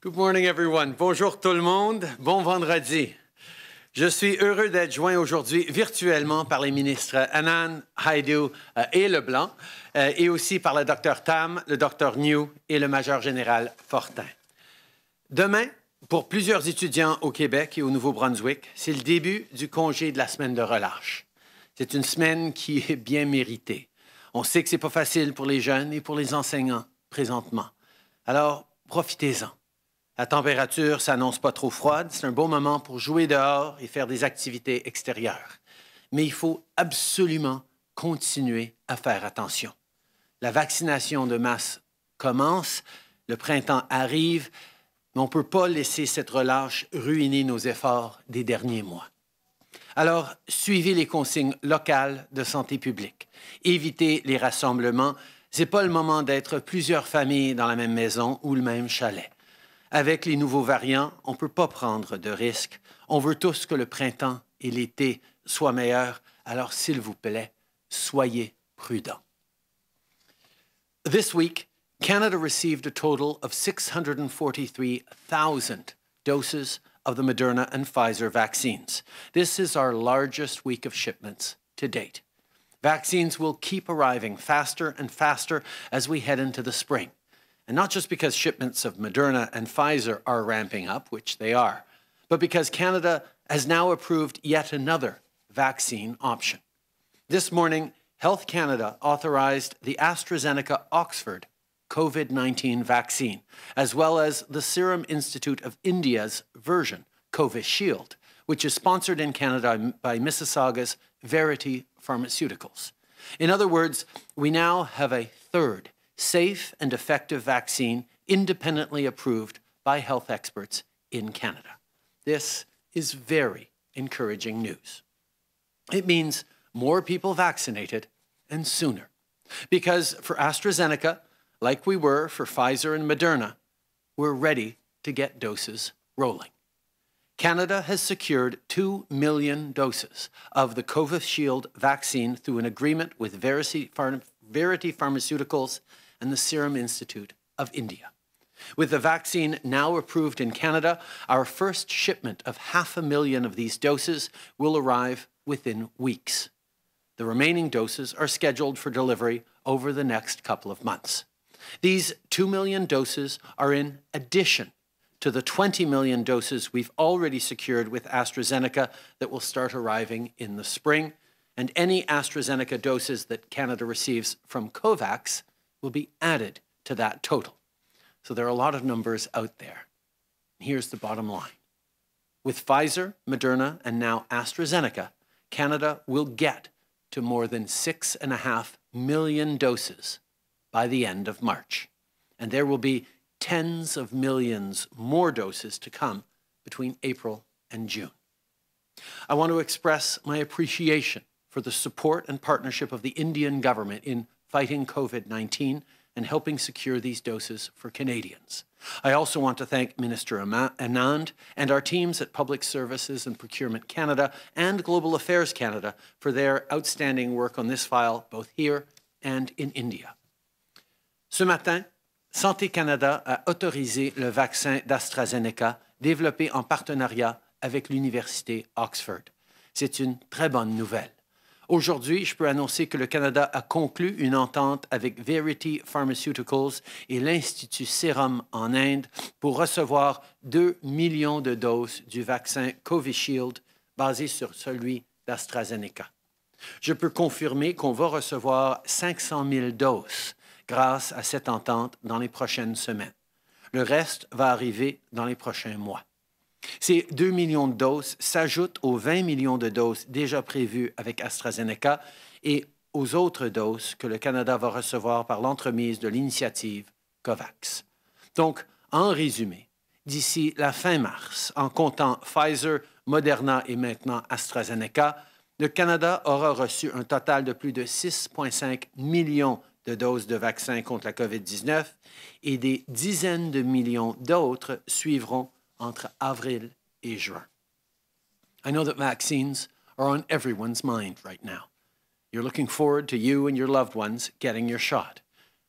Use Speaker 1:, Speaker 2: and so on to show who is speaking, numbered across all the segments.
Speaker 1: Good morning, everyone. Bonjour tout le monde. Bon vendredi. Je suis heureux d'être joint aujourd'hui virtuellement par les ministres Anand, Haidu euh, et Leblanc, euh, et aussi par le docteur Tam, le docteur New et le major général Fortin. Demain, pour plusieurs étudiants au Québec et au Nouveau-Brunswick, c'est le début du congé de la semaine de relâche. C'est une semaine qui est bien méritée. On sait que c'est pas facile pour les jeunes et pour les enseignants présentement. Alors, profitez-en. La température s'annonce pas trop froide. C'est un bon moment pour jouer dehors et faire des activités extérieures. Mais il faut absolument continuer à faire attention. La vaccination de masse commence, le printemps arrive, mais on ne peut pas laisser cette relâche ruiner nos efforts des derniers mois. Alors, suivez les consignes locales de santé publique. Évitez les rassemblements. C'est pas le moment d'être plusieurs familles dans la même maison ou le même chalet. Avec les nouveaux variants, on ne peut pas prendre de risques. On veut tous que le printemps et l'été soient meilleurs, alors s'il vous plaît, soyez prudents. This week, Canada received a total of 643,000 doses of the Moderna and Pfizer vaccines. This is our largest week of shipments to date. Vaccines will keep arriving faster and faster as we head into the spring. And not just because shipments of Moderna and Pfizer are ramping up, which they are, but because Canada has now approved yet another vaccine option. This morning, Health Canada authorized the AstraZeneca Oxford COVID 19 vaccine, as well as the Serum Institute of India's version, Covishield, which is sponsored in Canada by Mississauga's Verity Pharmaceuticals. In other words, we now have a third safe and effective vaccine independently approved by health experts in Canada. This is very encouraging news. It means more people vaccinated and sooner. Because for AstraZeneca, like we were for Pfizer and Moderna, we're ready to get doses rolling. Canada has secured 2 million doses of the COVID Shield vaccine through an agreement with Verity, Pharmaceuticals and the Serum Institute of India. With the vaccine now approved in Canada, our first shipment of half a million of these doses will arrive within weeks. The remaining doses are scheduled for delivery over the next couple of months. These 2 million doses are in addition to the 20 million doses we've already secured with AstraZeneca that will start arriving in the spring, and any AstraZeneca doses that Canada receives from COVAX will be added to that total. So there are a lot of numbers out there. Here's the bottom line. With Pfizer, Moderna, and now AstraZeneca, Canada will get to more than 6.5 million doses by the end of March. And there will be tens of millions more doses to come between April and June. I want to express my appreciation for the support and partnership of the Indian government in fighting COVID 19 and helping secure these doses for Canadians. I also want to thank Minister Anand and our teams at Public Services and Procurement Canada and Global Affairs Canada for their outstanding work on this file, both here and in India. Ce matin, Santé Canada a autorisé le vaccin d'AstraZeneca développé en partenariat avec l'Université Oxford. C'est une très bonne nouvelle. Aujourd'hui, je peux annoncer que le Canada a conclu une entente avec Verity Pharmaceuticals et l'Institut Serum en Inde pour recevoir 2 millions de doses du vaccin Covishield basé sur celui d'AstraZeneca. Je peux confirmer qu'on va recevoir 500 000 doses grâce à cette entente dans les prochaines semaines. Le reste va arriver dans les prochains mois. Ces 2 millions de doses s'ajoutent aux 20 millions de doses déjà prévues avec AstraZeneca et aux autres doses que le Canada va recevoir par l'entremise de l'initiative COVAX. Donc, en résumé, d'ici la fin mars, en comptant Pfizer, Moderna et maintenant AstraZeneca, le Canada aura reçu un total de plus de 6,5 millions de doses de vaccins contre la COVID-19 et des dizaines de millions d'autres suivront entre avril et juin. I know that vaccines are on everyone's mind right now. You're looking forward to you and your loved ones getting your shot.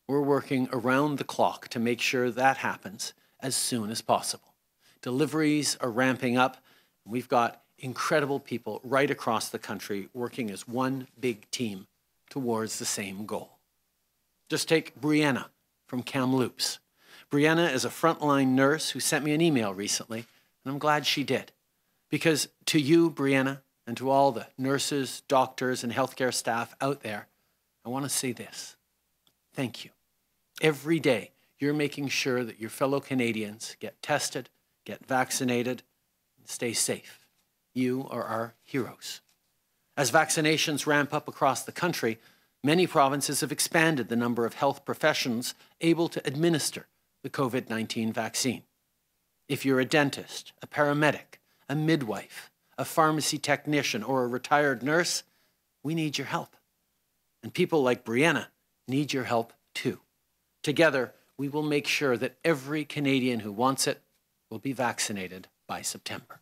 Speaker 1: We're working around the clock to make sure that happens as soon as possible. Deliveries are ramping up. We've got incredible people right across the country working as one big team towards the same goal. Just take Brianna from Kamloops. Brianna is a frontline nurse who sent me an email recently, and I'm glad she did. Because to you, Brianna, and to all the nurses, doctors, and healthcare staff out there, I want to say this. Thank you. Every day, you're making sure that your fellow Canadians get tested, get vaccinated, and stay safe. You are our heroes. As vaccinations ramp up across the country, many provinces have expanded the number of health professions able to administer the COVID 19 vaccine. If you're a dentist, a paramedic, a midwife, a pharmacy technician, or a retired nurse, we need your help. And people like Brianna need your help too. Together, we will make sure that every Canadian who wants it will be vaccinated by September.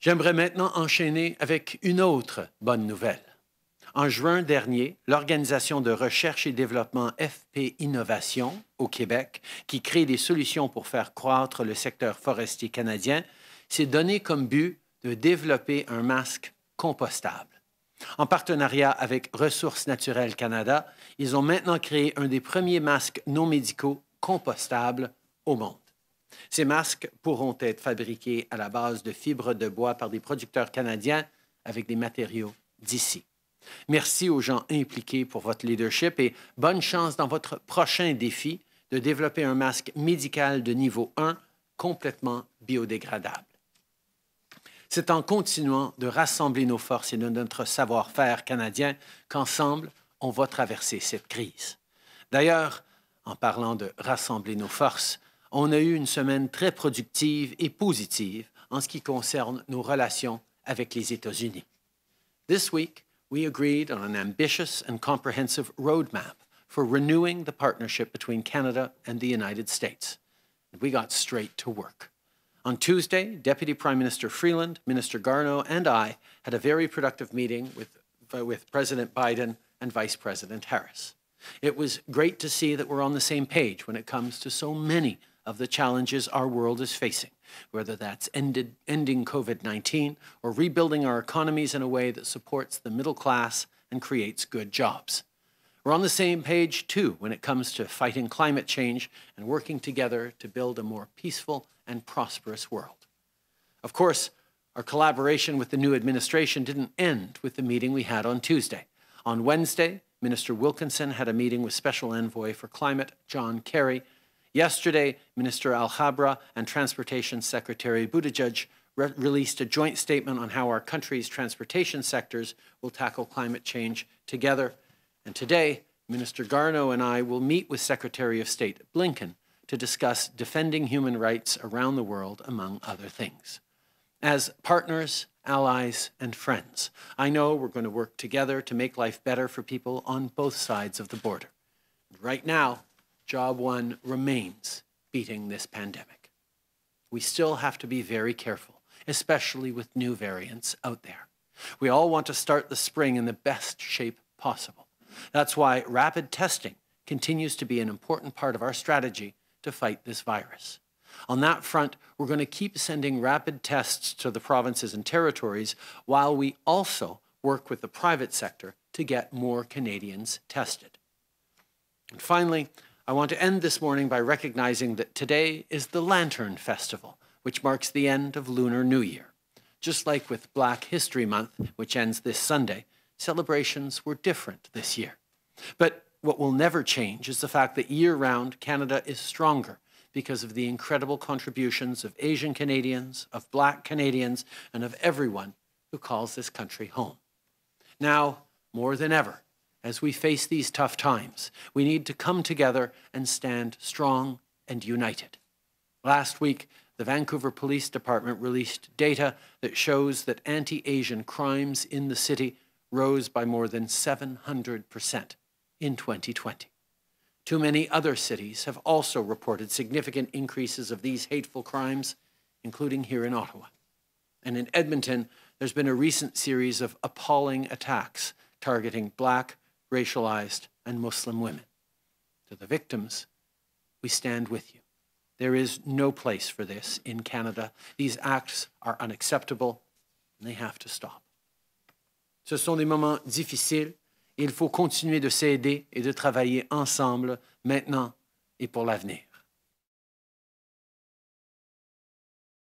Speaker 1: J'aimerais maintenant enchaîner avec une autre bonne nouvelle. En juin dernier, l'organisation de recherche et développement FP Innovation au Québec, qui crée des solutions pour faire croître le secteur forestier canadien, s'est donné comme but de développer un masque compostable. En partenariat avec Ressources naturelles Canada, ils ont maintenant créé un des premiers masques non médicaux compostables au monde. Ces masques pourront être fabriqués à la base de fibres de bois par des producteurs canadiens avec des matériaux d'ici. Merci aux gens impliqués pour votre leadership et bonne chance dans votre prochain défi de développer un masque médical de niveau 1 complètement biodégradable. C'est en continuant de rassembler nos forces et de notre savoir-faire canadien qu'ensemble, on va traverser cette crise. D'ailleurs, en parlant de rassembler nos forces, on a eu une semaine très productive et positive en ce qui concerne nos relations avec les États-Unis. This week, we agreed on an ambitious and comprehensive roadmap for renewing the partnership between Canada and the United States. And we got straight to work. On Tuesday, Deputy Prime Minister Freeland, Minister Garneau, and I had a very productive meeting with, uh, with President Biden and Vice President Harris. It was great to see that we're on the same page when it comes to so many of the challenges our world is facing, whether that's ended, ending COVID 19 or rebuilding our economies in a way that supports the middle class and creates good jobs. We're on the same page, too, when it comes to fighting climate change and working together to build a more peaceful and prosperous world. Of course, our collaboration with the new administration didn't end with the meeting we had on Tuesday. On Wednesday, Minister Wilkinson had a meeting with Special Envoy for Climate, John Kerry, Yesterday, Minister Al and Transportation Secretary Buttigieg re released a joint statement on how our country's transportation sectors will tackle climate change together. And today, Minister Garneau and I will meet with Secretary of State Blinken to discuss defending human rights around the world, among other things. As partners, allies, and friends, I know we're going to work together to make life better for people on both sides of the border. Right now, Job one remains beating this pandemic. We still have to be very careful, especially with new variants out there. We all want to start the spring in the best shape possible. That's why rapid testing continues to be an important part of our strategy to fight this virus. On that front, we're going to keep sending rapid tests to the provinces and territories while we also work with the private sector to get more Canadians tested. And finally, I want to end this morning by recognizing that today is the Lantern Festival, which marks the end of Lunar New Year. Just like with Black History Month, which ends this Sunday, celebrations were different this year. But what will never change is the fact that year round, Canada is stronger because of the incredible contributions of Asian Canadians, of Black Canadians, and of everyone who calls this country home. Now, more than ever, as we face these tough times. We need to come together and stand strong and united. Last week, the Vancouver Police Department released data that shows that anti Asian crimes in the city rose by more than 700% in 2020. Too many other cities have also reported significant increases of these hateful crimes, including here in Ottawa. And in Edmonton, there's been a recent series of appalling attacks targeting Black, racialized, and Muslim women. To the victims, we stand with you. There is no place for this in Canada. These acts are unacceptable and they have to stop. Ce sont des moments difficiles il faut continuer de s'aider et de travailler ensemble maintenant et pour l'avenir.